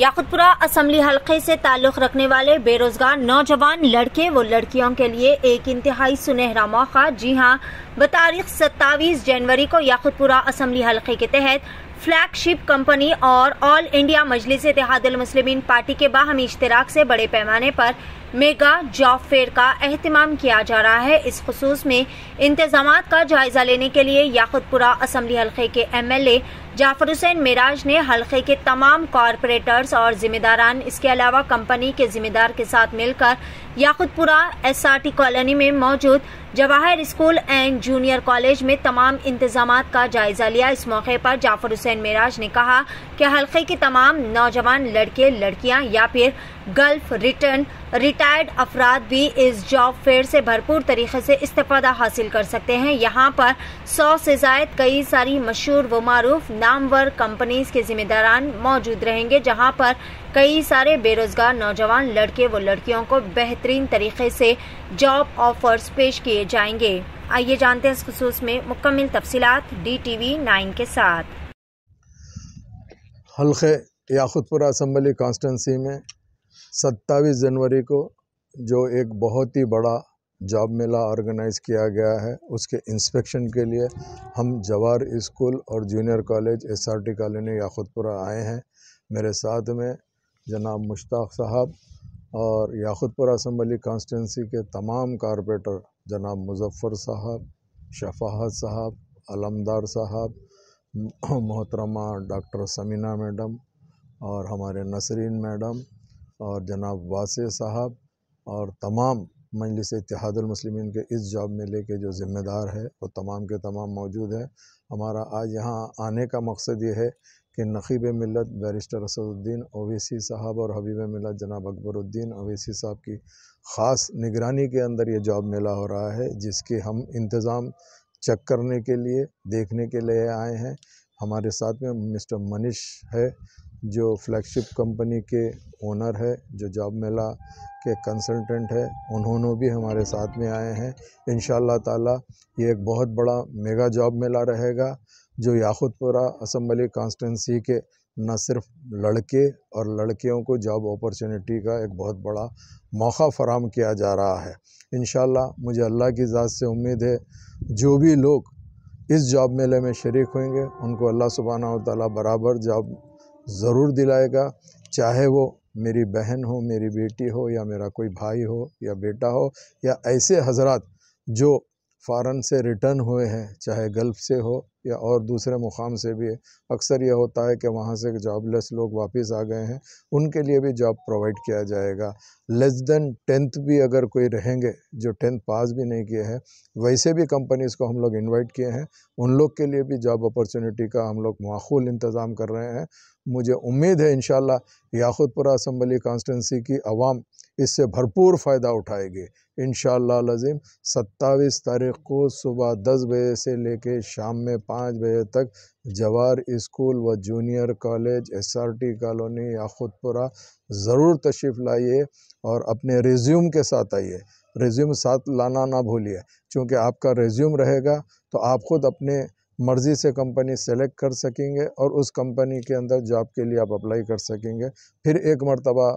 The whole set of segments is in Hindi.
याकुतपुरा असम्बली हलके से ताल्लुक़ रखने वाले बेरोज़गार नौजवान लड़के व लड़कियों के लिए एक इंतहाई सुनहरा मौका जी हाँ बतारीख सत्ताईस जनवरी को याकुतपुरा असम्बली हलके के तहत फ्लैगशिप कंपनी और All India Majlis Ittehadul Muslimeen party के बाहमी इश्तराक से बड़े पैमाने पर मेगा जॉब फेयर का अहतमाम किया जा रहा है इस खसूस में इंतजाम का जायजा लेने के लिए याकुतपुरा असम्बली हलके के M L A Jafar Hussain Miraj ने हलके के तमाम कॉरपोरेटर्स और जिम्मेदारान इसके अलावा कंपनी के जिम्मेदार के साथ मिलकर याकुतपुरा टी कॉलोनी में मौजूद Jawahar school and junior college में तमाम इंतजाम का जायजा लिया इस मौके पर जाफर हुसैन मेराज ने कहा कि हल्के के तमाम नौजवान लड़के लड़कियां या फिर गल्फ रिटर्न रिटायर्ड अफराद भी इस जॉब फेयर से भरपूर तरीके से इस्तेफादा हासिल कर सकते हैं यहाँ पर सौ से जायद कई सारी मशहूर व मरूफ नामवर कंपनीज के जिम्मेदार मौजूद रहेंगे जहाँ पर कई सारे बेरोजगार नौजवान लड़के व लड़कियों को बेहतरीन तरीके से जॉब ऑफर्स पेश किए जाएंगे आइए जानते हैं इस खसूस में मुकम्मल तफसलत डी टी वी नाइन के साथ हल्के याकुतपुरा असम्बली कॉन्स्टेंसी में सत्ताईस जनवरी को जो एक बहुत ही बड़ा जॉब मेला ऑर्गेनाइज़ किया गया है उसके इंस्पेक्शन के लिए हम जवार स्कूल और junior college SRT colony Yakutpura आए हैं मेरे साथ में जनाब मुश्ताक साहब और याखुदपुर असम्बली कॉन्स्टिटेंसी के तमाम कारपोरेटर जनाब मुजफ़र साहब शफाहत साहब अलमदार साहब मोहतरमा डॉक्टर समीना मैडम और हमारे नसरीन मैडम और जनाब वासे साहब और तमाम मजलिस इतिहादमसलिमिन के इस जॉब में लेके जो ज़िम्मेदार है वो तमाम के तमाम मौजूद है हमारा आज यहाँ आने का मकसद ये है के नकीब मिलत बैरिस्टर असदुद्दीन ओवैसी साहब और हबीब मिलत जनाब अकबरुद्दीन ओवैसी साहब की ख़ास निगरानी के अंदर ये जॉब मेला हो रहा है जिसके हम इंतज़ाम चेक करने के लिए देखने के लिए आए हैं हमारे साथ में मिस्टर मनीष है जो फ्लैगशिप कंपनी के ओनर है जो जॉब मेला के कंसल्टेंट है उन्होंने भी हमारे साथ में आए हैं इन ताला ये एक बहुत बड़ा मेगा जॉब मेला रहेगा जो याखुदपुरा असम्बली कॉन्स्टेंसी के न सिर्फ लड़के और लड़कियों को जॉब अपॉर्चुनिटी का एक बहुत बड़ा मौका फराम किया जा रहा है इन मुझे अल्लाह की ज़ात से उम्मीद है जो भी लोग इस जॉब मेले में शरीक होंगे उनको अल्लाह सुबहाना तला बराबर जॉब ज़रूर दिलाएगा चाहे वो मेरी बहन हो मेरी बेटी हो या मेरा कोई भाई हो या बेटा हो या ऐसे हजरात जो फ़ारन से रिटर्न हुए हैं चाहे गल्फ़ से हो या और दूसरे मुकाम से भी है अक्सर यह होता है कि वहाँ से जॉबलेस लोग वापस आ गए हैं उनके लिए भी जॉब प्रोवाइड किया जाएगा लेस देन टेंथ भी अगर कोई रहेंगे जो टेंथ पास भी नहीं किए हैं वैसे भी कंपनीज़ को हम लोग इनवाइट किए हैं उन लोग के लिए भी जॉब अपॉर्चुनिटी का हम लोग माखूल इंतज़ाम कर रहे हैं मुझे उम्मीद है इन याखुदपुरा असम्बली कॉन्स्टेंसी की आवाम इससे भरपूर फ़ायदा उठाएंगे इन शज़ीम सत्ताईस तारीख को सुबह दस बजे से लेकर शाम में पाँच बजे तक जवार स्कूल व junior college S R T colony या खुदपुरा ज़रूर तशरीफ़ लाइए और अपने रिज्यूम के साथ आइए रिज्यूम साथ लाना ना भूलिए क्योंकि आपका रिज्यूम रहेगा तो आप खुद अपने मर्ज़ी से कंपनी सेलेक्ट कर सकेंगे और उस कंपनी के अंदर जॉब के लिए आप अप्लाई कर सकेंगे फिर एक मरतबा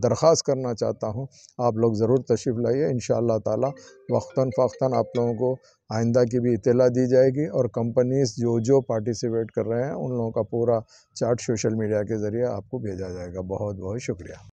दरख्वास्त करना चाहता हूँ आप लोग ज़रूर तशरीफ़ लाइए इन ताला वक्ता फ़ाख्ता आप लोगों को आइंदा की भी इतला दी जाएगी और कंपनीज़ जो जो पार्टिसिपेट कर रहे हैं उन लोगों का पूरा चार्ट सोशल मीडिया के ज़रिए आपको भेजा जाएगा बहुत बहुत शुक्रिया